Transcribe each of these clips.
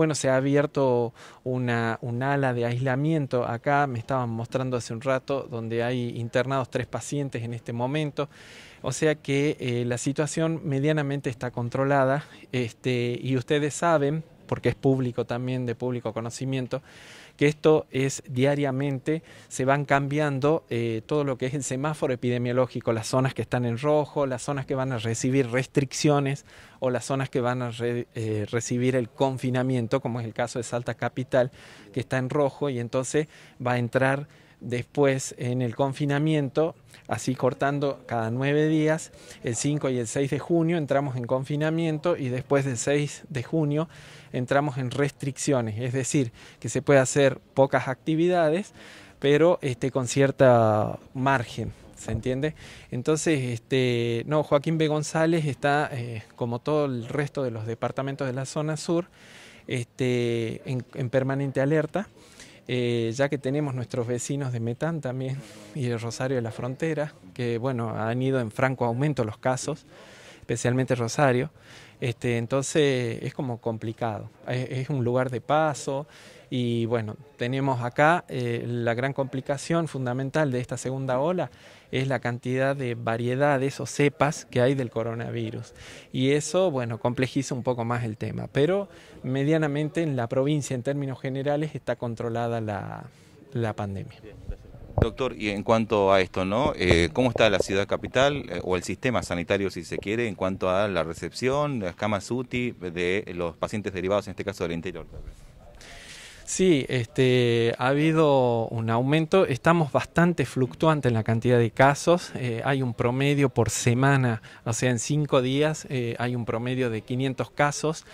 bueno, se ha abierto una, un ala de aislamiento acá, me estaban mostrando hace un rato, donde hay internados tres pacientes en este momento. O sea que eh, la situación medianamente está controlada este, y ustedes saben porque es público también, de público conocimiento, que esto es diariamente, se van cambiando eh, todo lo que es el semáforo epidemiológico, las zonas que están en rojo, las zonas que van a recibir restricciones o las zonas que van a eh, recibir el confinamiento, como es el caso de Salta Capital, que está en rojo y entonces va a entrar después en el confinamiento, así cortando cada nueve días, el 5 y el 6 de junio entramos en confinamiento y después del 6 de junio entramos en restricciones, es decir, que se puede hacer pocas actividades, pero este, con cierta margen. ¿Se entiende? Entonces, este, no, Joaquín B. González está, eh, como todo el resto de los departamentos de la zona sur, este, en permanente alerta. Eh, ya que tenemos nuestros vecinos de Metán también y el Rosario de la Frontera, que bueno, han ido en franco aumento los casos, especialmente Rosario. Este, entonces es como complicado, eh, es un lugar de paso, y bueno, tenemos acá eh, la gran complicación fundamental de esta segunda ola es la cantidad de variedades o cepas que hay del coronavirus. Y eso, bueno, complejiza un poco más el tema. Pero medianamente en la provincia, en términos generales, está controlada la, la pandemia. Doctor, y en cuanto a esto, ¿no? Eh, ¿Cómo está la ciudad capital eh, o el sistema sanitario, si se quiere, en cuanto a la recepción, las camas UTI de los pacientes derivados, en este caso del interior? Sí, este, ha habido un aumento. Estamos bastante fluctuantes en la cantidad de casos. Eh, hay un promedio por semana, o sea, en cinco días eh, hay un promedio de 500 casos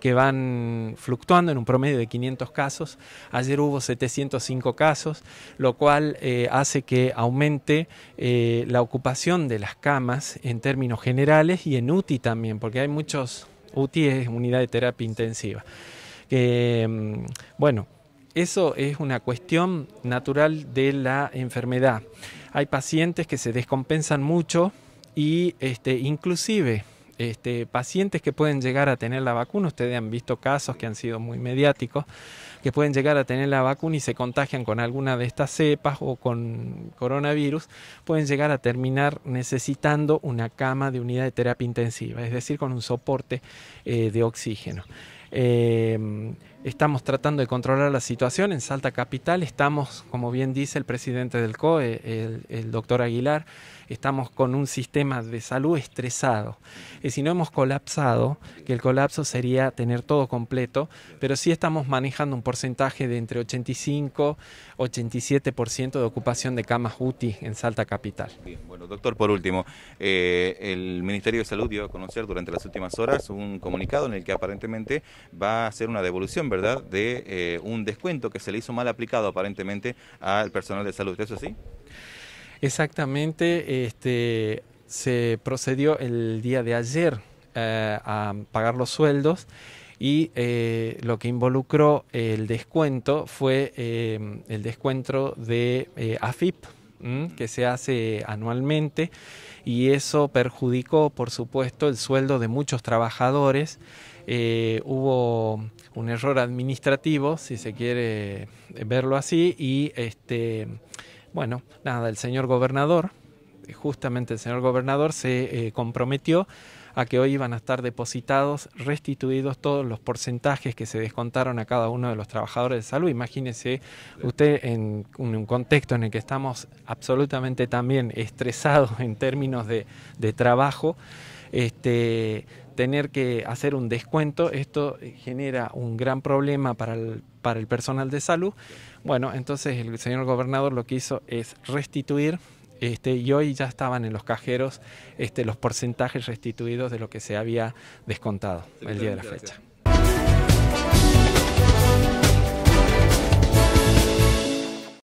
que van fluctuando en un promedio de 500 casos. Ayer hubo 705 casos, lo cual eh, hace que aumente la ocupación de las camas en términos generales y en UTI también, porque hay muchos UTI es unidad de terapia intensiva. Mm, bueno, eso es una cuestión natural de la enfermedad. Hay pacientes que se descompensan mucho y este, inclusive este, pacientes que pueden llegar a tener la vacuna, ustedes han visto casos que han sido muy mediáticos, que pueden llegar a tener la vacuna y se contagian con alguna de estas cepas o con coronavirus, pueden llegar a terminar necesitando una cama de unidad de terapia intensiva, es decir, con un soporte eh, de oxígeno eh, Estamos tratando de controlar la situación en Salta Capital. Estamos, como bien dice el presidente del COE, el, doctor Aguilar, estamos con un sistema de salud estresado. Y si no hemos colapsado, que el colapso sería tener todo completo, pero sí estamos manejando un porcentaje de entre 85 87% de ocupación de camas UTI en Salta Capital. Bien, bueno, doctor, por último, eh, el Ministerio de Salud dio a conocer durante las últimas horas un comunicado en el que aparentemente va a hacer una devolución ¿verdad?, de eh, un descuento que se le hizo mal aplicado aparentemente al personal de salud. ¿Eso sí? Exactamente, este, se procedió el día de ayer eh, a pagar los sueldos y eh, lo que involucró el descuento fue el descuento de AFIP que se hace anualmente y eso perjudicó por supuesto el sueldo de muchos trabajadores eh, hubo un error administrativo, si se quiere verlo así, y este, bueno, nada, el señor gobernador, justamente el señor gobernador se eh, comprometió a que hoy iban a estar depositados, restituidos todos los porcentajes que se descontaron a cada uno de los trabajadores de salud. Imagínese usted en un contexto en el que estamos absolutamente también estresados en términos de, trabajo. Este, tener que hacer un descuento, esto genera un gran problema para el personal de salud. Bueno, entonces el señor gobernador lo que hizo es restituir este, y hoy ya estaban en los cajeros este, los porcentajes restituidos de lo que se había descontado el día de la fecha.